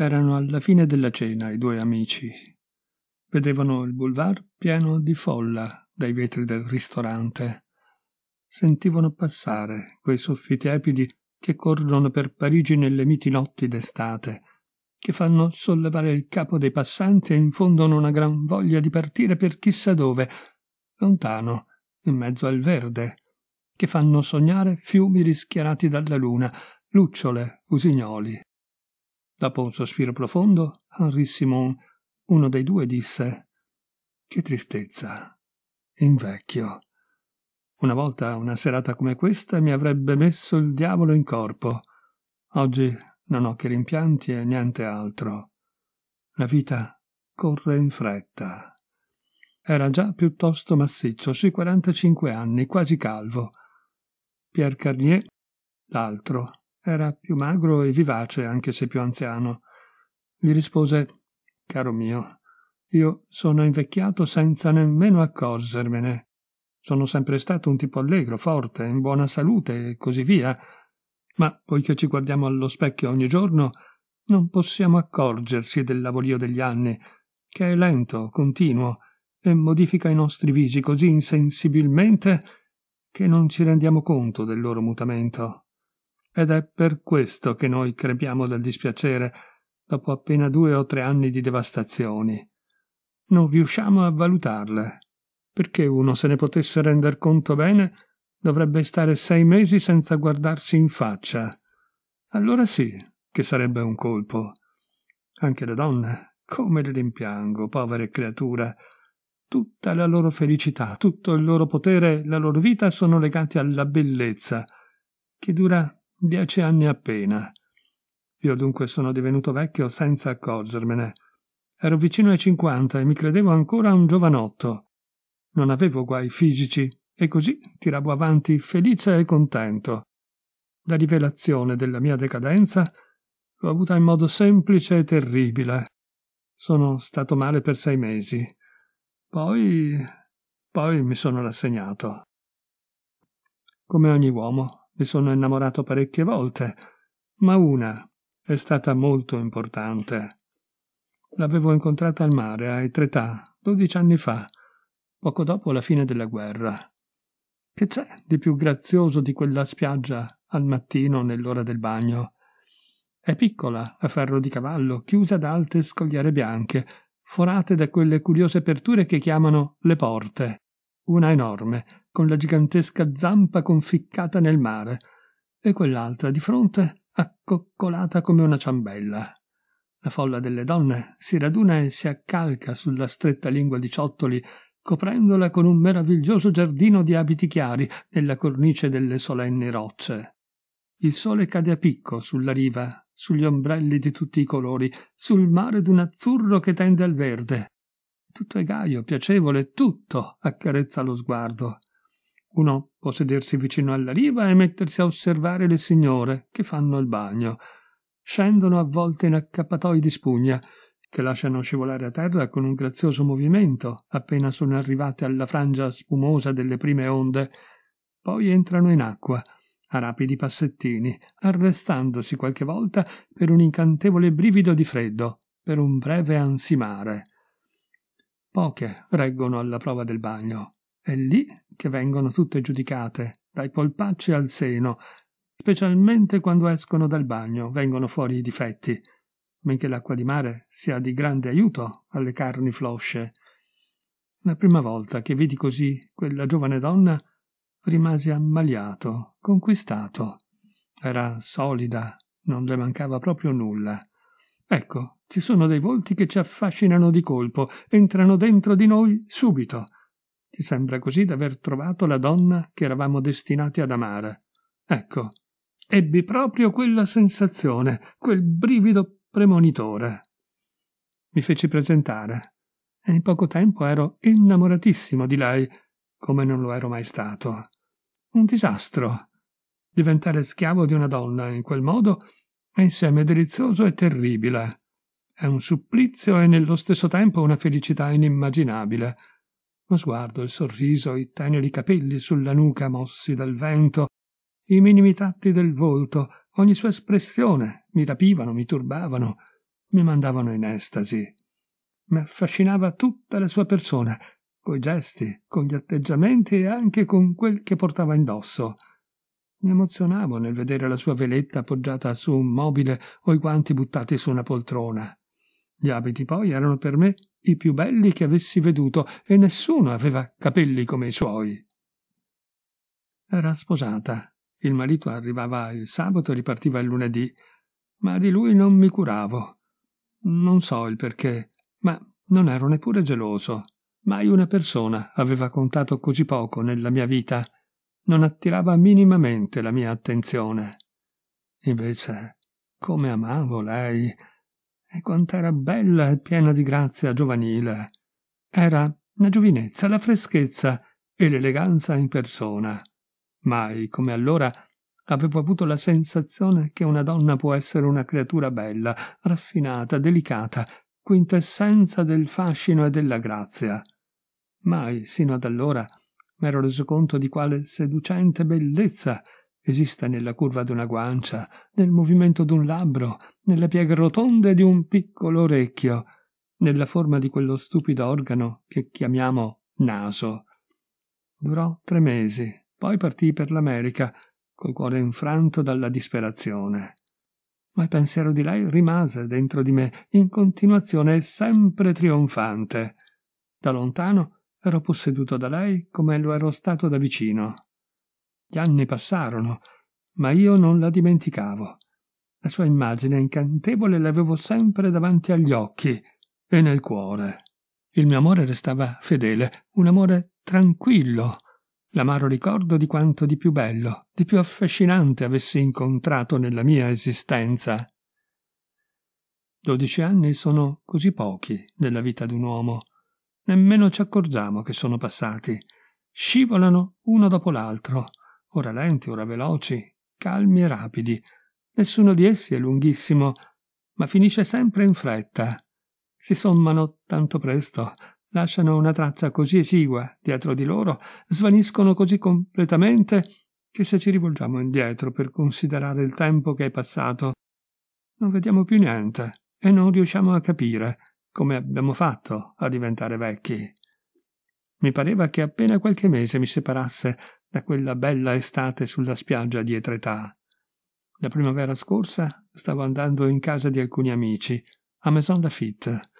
Erano alla fine della cena i due amici. Vedevano il boulevard pieno di folla dai vetri del ristorante. Sentivano passare quei soffi tepidi che corrono per Parigi nelle miti notti d'estate, che fanno sollevare il capo dei passanti e infondono una gran voglia di partire per chissà dove, lontano, in mezzo al verde, che fanno sognare fiumi rischiarati dalla luna, lucciole, usignoli, Dopo un sospiro profondo, Henri Simon, uno dei due, disse Che tristezza. Invecchio. Una volta una serata come questa mi avrebbe messo il diavolo in corpo. Oggi non ho che rimpianti e niente altro. La vita corre in fretta. Era già piuttosto massiccio, sui 45 anni, quasi calvo. Pierre Carnier, l'altro, era più magro e vivace, anche se più anziano. Gli rispose Caro mio, io sono invecchiato senza nemmeno accorgermene. Sono sempre stato un tipo allegro, forte, in buona salute e così via. Ma poiché ci guardiamo allo specchio ogni giorno, non possiamo accorgersi del lavorio degli anni, che è lento, continuo, e modifica i nostri visi così insensibilmente che non ci rendiamo conto del loro mutamento. Ed è per questo che noi crepiamo dal dispiacere dopo appena due o tre anni di devastazioni. Non riusciamo a valutarle. Perché uno se ne potesse render conto bene, dovrebbe stare sei mesi senza guardarsi in faccia. Allora sì, che sarebbe un colpo. Anche le donne, come le rimpiango, povere creature. Tutta la loro felicità, tutto il loro potere, la loro vita sono legati alla bellezza, che dura dieci anni appena. Io dunque sono divenuto vecchio senza accorgermene. Ero vicino ai cinquanta e mi credevo ancora un giovanotto. Non avevo guai fisici e così tiravo avanti felice e contento. La rivelazione della mia decadenza l'ho avuta in modo semplice e terribile. Sono stato male per sei mesi. Poi. poi mi sono rassegnato. Come ogni uomo, mi sono innamorato parecchie volte, ma una è stata molto importante. L'avevo incontrata al mare a Etretà, dodici anni fa, poco dopo la fine della guerra. Che c'è di più grazioso di quella spiaggia al mattino nell'ora del bagno? È piccola, a ferro di cavallo, chiusa da alte scogliere bianche, forate da quelle curiose aperture che chiamano le porte. Una enorme, con la gigantesca zampa conficcata nel mare e quell'altra di fronte accoccolata come una ciambella. La folla delle donne si raduna e si accalca sulla stretta lingua di ciottoli, coprendola con un meraviglioso giardino di abiti chiari nella cornice delle solenni rocce. Il sole cade a picco sulla riva, sugli ombrelli di tutti i colori, sul mare d'un azzurro che tende al verde. Tutto è gaio, piacevole, tutto accarezza lo sguardo. Uno può sedersi vicino alla riva e mettersi a osservare le signore che fanno il bagno. Scendono avvolte in accappatoi di spugna, che lasciano scivolare a terra con un grazioso movimento appena sono arrivate alla frangia spumosa delle prime onde. Poi entrano in acqua, a rapidi passettini, arrestandosi qualche volta per un incantevole brivido di freddo, per un breve ansimare. Poche reggono alla prova del bagno. È lì che vengono tutte giudicate, dai polpacci al seno, specialmente quando escono dal bagno, vengono fuori i difetti, benché l'acqua di mare sia di grande aiuto alle carni flosce. La prima volta che vidi così quella giovane donna rimasi ammaliato, conquistato. Era solida, non le mancava proprio nulla. Ecco, ci sono dei volti che ci affascinano di colpo, entrano dentro di noi subito. Ti sembra così d'aver trovato la donna che eravamo destinati ad amare. Ecco, ebbi proprio quella sensazione, quel brivido premonitore. Mi feci presentare e in poco tempo ero innamoratissimo di lei, come non lo ero mai stato. Un disastro. Diventare schiavo di una donna in quel modo è insieme delizioso e terribile. È un supplizio e nello stesso tempo una felicità inimmaginabile lo sguardo, il sorriso, i teneri capelli sulla nuca mossi dal vento, i minimi tratti del volto, ogni sua espressione mi rapivano, mi turbavano, mi mandavano in estasi. Mi affascinava tutta la sua persona, coi gesti, con gli atteggiamenti e anche con quel che portava indosso. Mi emozionavo nel vedere la sua veletta appoggiata su un mobile o i guanti buttati su una poltrona. Gli abiti poi erano per me i più belli che avessi veduto, e nessuno aveva capelli come i suoi. Era sposata. Il marito arrivava il sabato e ripartiva il lunedì, ma di lui non mi curavo. Non so il perché, ma non ero neppure geloso. Mai una persona aveva contato così poco nella mia vita. Non attirava minimamente la mia attenzione. Invece, come amavo lei, e quant'era bella e piena di grazia giovanile. Era la giovinezza, la freschezza e l'eleganza in persona. Mai, come allora, avevo avuto la sensazione che una donna può essere una creatura bella, raffinata, delicata, quintessenza del fascino e della grazia. Mai, sino ad allora, m'ero reso conto di quale seducente bellezza esista nella curva d'una guancia, nel movimento d'un labbro, nelle pieghe rotonde di un piccolo orecchio, nella forma di quello stupido organo che chiamiamo naso. Durò tre mesi, poi partì per l'America, col cuore infranto dalla disperazione. Ma il pensiero di lei rimase dentro di me in continuazione sempre trionfante. Da lontano ero posseduto da lei come lo ero stato da vicino. Gli anni passarono, ma io non la dimenticavo. La sua immagine incantevole l'avevo sempre davanti agli occhi e nel cuore. Il mio amore restava fedele, un amore tranquillo, l'amaro ricordo di quanto di più bello, di più affascinante avessi incontrato nella mia esistenza. Dodici anni sono così pochi nella vita di un uomo. Nemmeno ci accorgiamo che sono passati. Scivolano uno dopo l'altro ora lenti, ora veloci, calmi e rapidi. Nessuno di essi è lunghissimo, ma finisce sempre in fretta. Si sommano tanto presto, lasciano una traccia così esigua dietro di loro, svaniscono così completamente che se ci rivolgiamo indietro per considerare il tempo che è passato, non vediamo più niente e non riusciamo a capire come abbiamo fatto a diventare vecchi. Mi pareva che appena qualche mese mi separasse da quella bella estate sulla spiaggia di Etretà. La primavera scorsa stavo andando in casa di alcuni amici, a Maison Lafitte.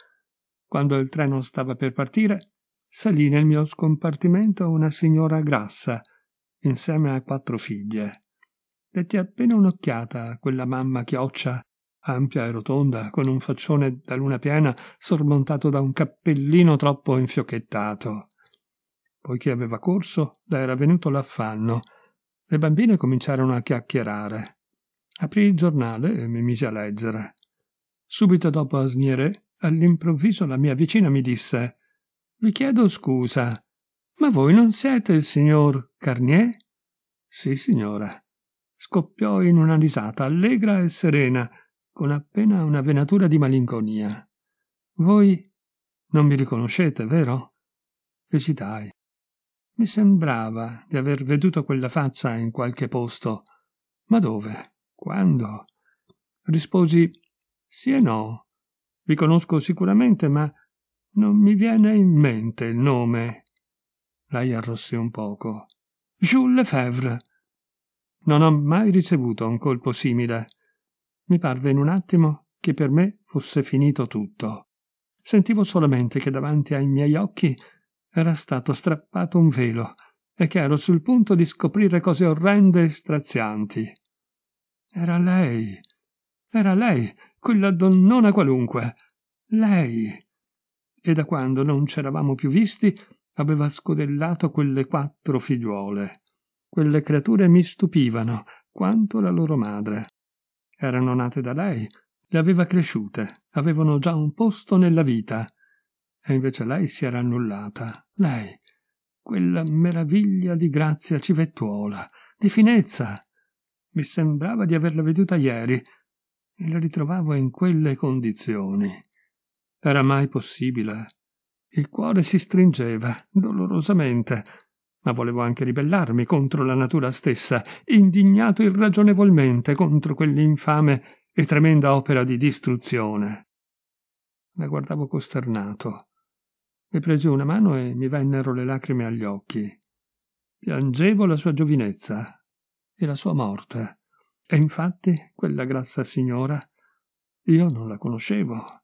Quando il treno stava per partire, salì nel mio scompartimento una signora grassa, insieme a quattro figlie. Detti appena un'occhiata a quella mamma chioccia, ampia e rotonda, con un faccione da luna piena sormontato da un cappellino troppo infiocchettato. Poiché aveva corso, le era venuto l'affanno. Le bambine cominciarono a chiacchierare. Aprì il giornale e mi misi a leggere. Subito dopo a Asniere, all'improvviso la mia vicina mi disse «Vi chiedo scusa, ma voi non siete il signor Carnier?» «Sì, signora». Scoppiò in una risata allegra e serena, con appena una venatura di malinconia. «Voi non mi riconoscete, vero?» Esitai. Mi sembrava di aver veduto quella faccia in qualche posto. Ma dove? Quando? Risposi sì e no. Vi conosco sicuramente, ma non mi viene in mente il nome. Lei arrossì un poco. Jules Lefebvre. Non ho mai ricevuto un colpo simile. Mi parve in un attimo che per me fosse finito tutto. Sentivo solamente che davanti ai miei occhi era stato strappato un velo e che ero sul punto di scoprire cose orrende e strazianti. Era lei. Era lei, quella donnona qualunque. Lei. E da quando non c'eravamo più visti, aveva scodellato quelle quattro figliuole. Quelle creature mi stupivano quanto la loro madre. Erano nate da lei, le aveva cresciute, avevano già un posto nella vita, e invece lei si era annullata. Lei, quella meraviglia di grazia civettuola, di finezza. Mi sembrava di averla veduta ieri e la ritrovavo in quelle condizioni. Era mai possibile? Il cuore si stringeva dolorosamente, ma volevo anche ribellarmi contro la natura stessa, indignato irragionevolmente contro quell'infame e tremenda opera di distruzione. La guardavo costernato. Le prese una mano e mi vennero le lacrime agli occhi. Piangevo la sua giovinezza e la sua morte. E infatti quella grassa signora io non la conoscevo.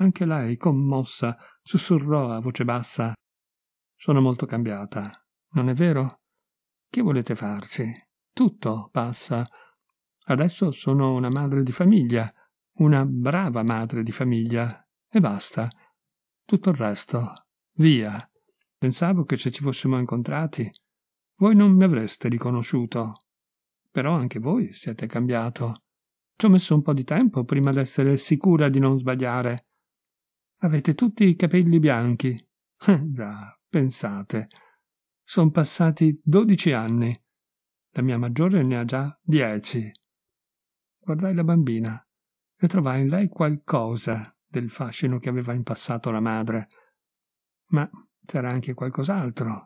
Anche lei, commossa, sussurrò a voce bassa Sono molto cambiata, non è vero? Che volete farci? Tutto passa. Adesso sono una madre di famiglia, una brava madre di famiglia, e basta. Tutto il resto. Via. Pensavo che se ci fossimo incontrati, voi non mi avreste riconosciuto. Però anche voi siete cambiato. Ci ho messo un po' di tempo prima d'essere sicura di non sbagliare. Avete tutti i capelli bianchi. Eh già, pensate. Sono passati dodici anni. La mia maggiore ne ha già dieci. Guardai la bambina e trovai in lei qualcosa del fascino che aveva in passato la madre. Ma c'era anche qualcos'altro,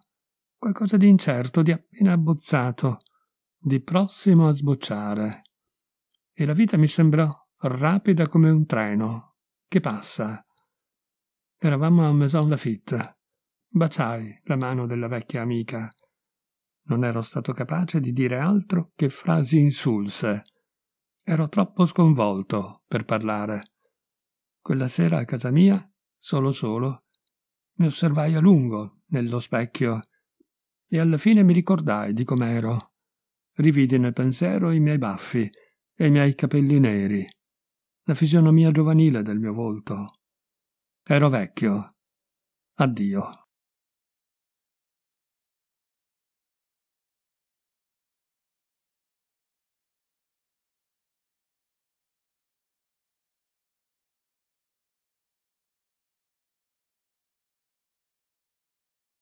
qualcosa di incerto, di appena abbozzato, di prossimo a sbocciare. E la vita mi sembrò rapida come un treno che passa. Eravamo a Maison Lafitte. Baciai la mano della vecchia amica. Non ero stato capace di dire altro che frasi insulse. Ero troppo sconvolto per parlare. Quella sera a casa mia, solo solo, mi osservai a lungo nello specchio e alla fine mi ricordai di com'ero. Rividi nel pensiero i miei baffi e i miei capelli neri, la fisionomia giovanile del mio volto. Ero vecchio. Addio.